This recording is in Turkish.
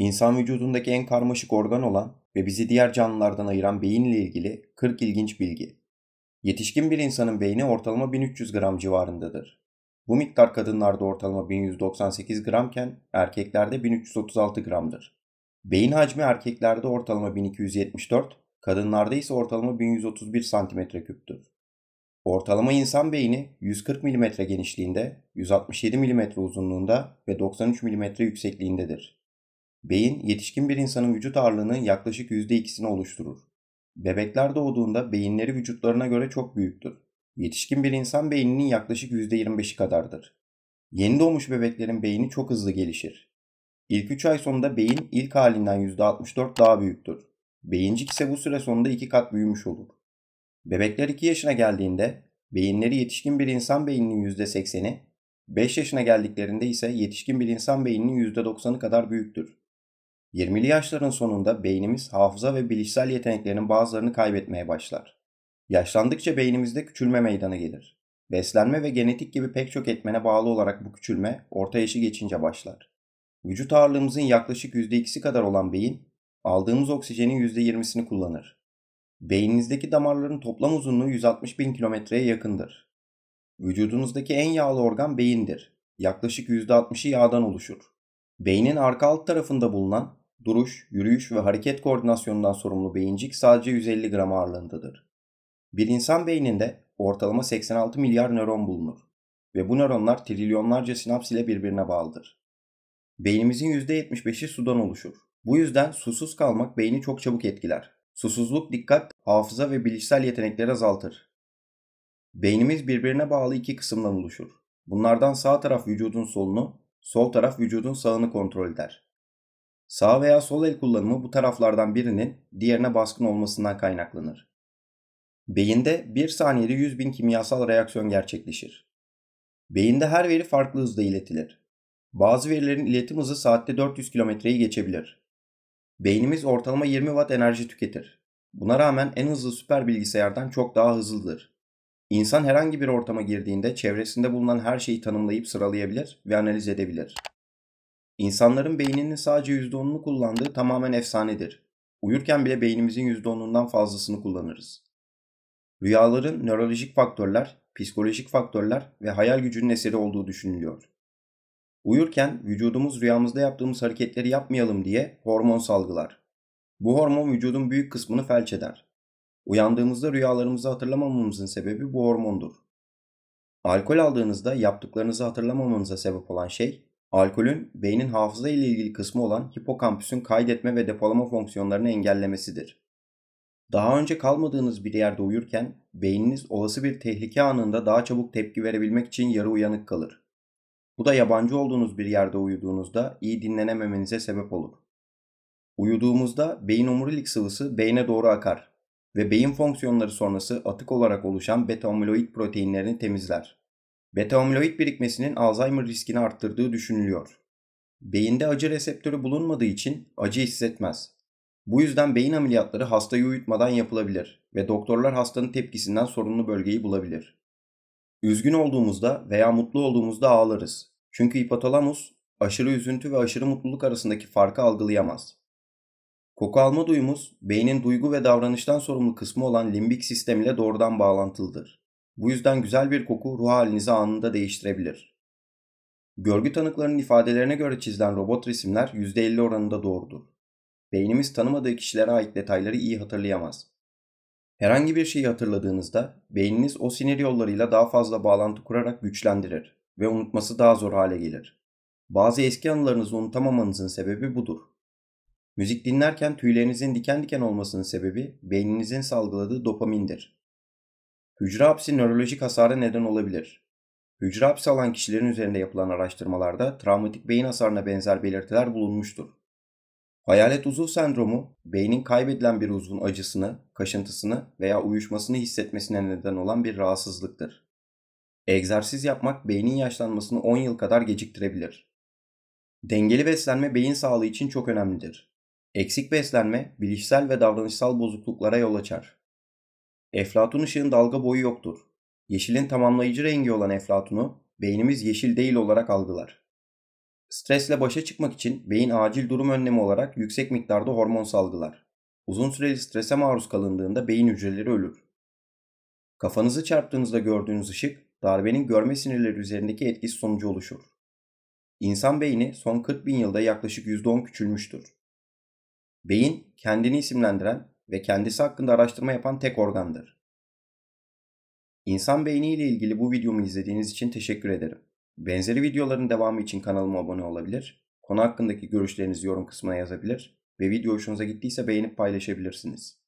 İnsan vücudundaki en karmaşık organ olan ve bizi diğer canlılardan ayıran beyinle ilgili 40 ilginç bilgi. Yetişkin bir insanın beyni ortalama 1300 gram civarındadır. Bu miktar kadınlarda ortalama 1198 gramken erkeklerde 1336 gramdır. Beyin hacmi erkeklerde ortalama 1274, kadınlarda ise ortalama 1131 cm küptür. Ortalama insan beyni 140 mm genişliğinde, 167 mm uzunluğunda ve 93 mm yüksekliğindedir. Beyin yetişkin bir insanın vücut ağırlığını yaklaşık %2'sini oluşturur. Bebekler doğduğunda beyinleri vücutlarına göre çok büyüktür. Yetişkin bir insan beyninin yaklaşık %25'i kadardır. Yeni doğmuş bebeklerin beyni çok hızlı gelişir. İlk 3 ay sonunda beyin ilk halinden %64 daha büyüktür. Beyincik ise bu süre sonunda 2 kat büyümüş olur. Bebekler 2 yaşına geldiğinde beyinleri yetişkin bir insan beyninin %80'i, 5 yaşına geldiklerinde ise yetişkin bir insan beyninin %90'ı kadar büyüktür. 20'li yaşların sonunda beynimiz hafıza ve bilişsel yeteneklerinin bazılarını kaybetmeye başlar. Yaşlandıkça beynimizde küçülme meydana gelir. Beslenme ve genetik gibi pek çok etmene bağlı olarak bu küçülme orta yaşı geçince başlar. Vücut ağırlığımızın yaklaşık %2'si kadar olan beyin, aldığımız oksijenin %20'sini kullanır. Beyninizdeki damarların toplam uzunluğu 160 bin kilometreye yakındır. Vücudunuzdaki en yağlı organ beyindir. Yaklaşık %60'ı yağdan oluşur. Beynin arka alt tarafında bulunan duruş, yürüyüş ve hareket koordinasyonundan sorumlu beyincik sadece 150 gram ağırlığındadır. Bir insan beyninde ortalama 86 milyar nöron bulunur ve bu nöronlar trilyonlarca sinaps ile birbirine bağlıdır. Beynimizin %75'i sudan oluşur. Bu yüzden susuz kalmak beyni çok çabuk etkiler. Susuzluk dikkat, hafıza ve bilişsel yetenekleri azaltır. Beynimiz birbirine bağlı iki kısımdan oluşur. Bunlardan sağ taraf vücudun solunu, sol taraf vücudun sağını kontrol eder. Sağ veya sol el kullanımı bu taraflardan birinin diğerine baskın olmasından kaynaklanır. Beyinde 1 saniyede 100 bin kimyasal reaksiyon gerçekleşir. Beyinde her veri farklı hızda iletilir. Bazı verilerin iletim hızı saatte 400 kilometreyi geçebilir. Beynimiz ortalama 20 watt enerji tüketir. Buna rağmen en hızlı süper bilgisayardan çok daha hızlıdır. İnsan herhangi bir ortama girdiğinde çevresinde bulunan her şeyi tanımlayıp sıralayabilir ve analiz edebilir. İnsanların beyninin sadece %10'unu kullandığı tamamen efsanedir. Uyurken bile beynimizin %10'undan fazlasını kullanırız. Rüyaların nörolojik faktörler, psikolojik faktörler ve hayal gücünün eseri olduğu düşünülüyor. Uyurken vücudumuz rüyamızda yaptığımız hareketleri yapmayalım diye hormon salgılar. Bu hormon vücudun büyük kısmını felç eder. Uyandığımızda rüyalarımızı hatırlamamamızın sebebi bu hormondur. Alkol aldığınızda yaptıklarınızı hatırlamamanıza sebep olan şey Alkolün beynin hafıza ile ilgili kısmı olan hipokampüsün kaydetme ve depolama fonksiyonlarını engellemesidir. Daha önce kalmadığınız bir yerde uyurken beyniniz olası bir tehlike anında daha çabuk tepki verebilmek için yarı uyanık kalır. Bu da yabancı olduğunuz bir yerde uyuduğunuzda iyi dinlenememenize sebep olur. Uyuduğumuzda beyin omurilik sıvısı beyne doğru akar ve beyin fonksiyonları sonrası atık olarak oluşan beta amiloid proteinlerini temizler. Beta amiloid birikmesinin Alzheimer riskini arttırdığı düşünülüyor. Beyinde acı reseptörü bulunmadığı için acı hissetmez. Bu yüzden beyin ameliyatları hastayı uyutmadan yapılabilir ve doktorlar hastanın tepkisinden sorumlu bölgeyi bulabilir. Üzgün olduğumuzda veya mutlu olduğumuzda ağlarız. Çünkü hipotalamus aşırı üzüntü ve aşırı mutluluk arasındaki farkı algılayamaz. Koku alma duyumuz beynin duygu ve davranıştan sorumlu kısmı olan limbik sistem ile doğrudan bağlantılıdır. Bu yüzden güzel bir koku ruh halinizi anında değiştirebilir. Görgü tanıklarının ifadelerine göre çizilen robot resimler %50 oranında doğrudur. Beynimiz tanımadığı kişilere ait detayları iyi hatırlayamaz. Herhangi bir şeyi hatırladığınızda beyniniz o sinir yollarıyla daha fazla bağlantı kurarak güçlendirir ve unutması daha zor hale gelir. Bazı eski anılarınızı unutamamanızın sebebi budur. Müzik dinlerken tüylerinizin diken diken olmasının sebebi beyninizin salgıladığı dopamindir. Hücre hapsi nörolojik hasara neden olabilir. Hücre hapsi alan kişilerin üzerinde yapılan araştırmalarda travmatik beyin hasarına benzer belirtiler bulunmuştur. Hayalet uzuv sendromu, beynin kaybedilen bir uzvun acısını, kaşıntısını veya uyuşmasını hissetmesine neden olan bir rahatsızlıktır. Egzersiz yapmak beynin yaşlanmasını 10 yıl kadar geciktirebilir. Dengeli beslenme beyin sağlığı için çok önemlidir. Eksik beslenme bilişsel ve davranışsal bozukluklara yol açar. Eflatun ışığın dalga boyu yoktur. Yeşilin tamamlayıcı rengi olan Eflatun'u beynimiz yeşil değil olarak algılar. Stresle başa çıkmak için beyin acil durum önlemi olarak yüksek miktarda hormon salgılar. Uzun süreli strese maruz kalındığında beyin hücreleri ölür. Kafanızı çarptığınızda gördüğünüz ışık, darbenin görme sinirleri üzerindeki etkisi sonucu oluşur. İnsan beyni son 40 bin yılda yaklaşık %10 küçülmüştür. Beyin, kendini isimlendiren ve kendisi hakkında araştırma yapan tek organdır. İnsan beyni ile ilgili bu videomu izlediğiniz için teşekkür ederim. Benzeri videoların devamı için kanalıma abone olabilir, konu hakkındaki görüşlerinizi yorum kısmına yazabilir ve video hoşunuza gittiyse beğenip paylaşabilirsiniz.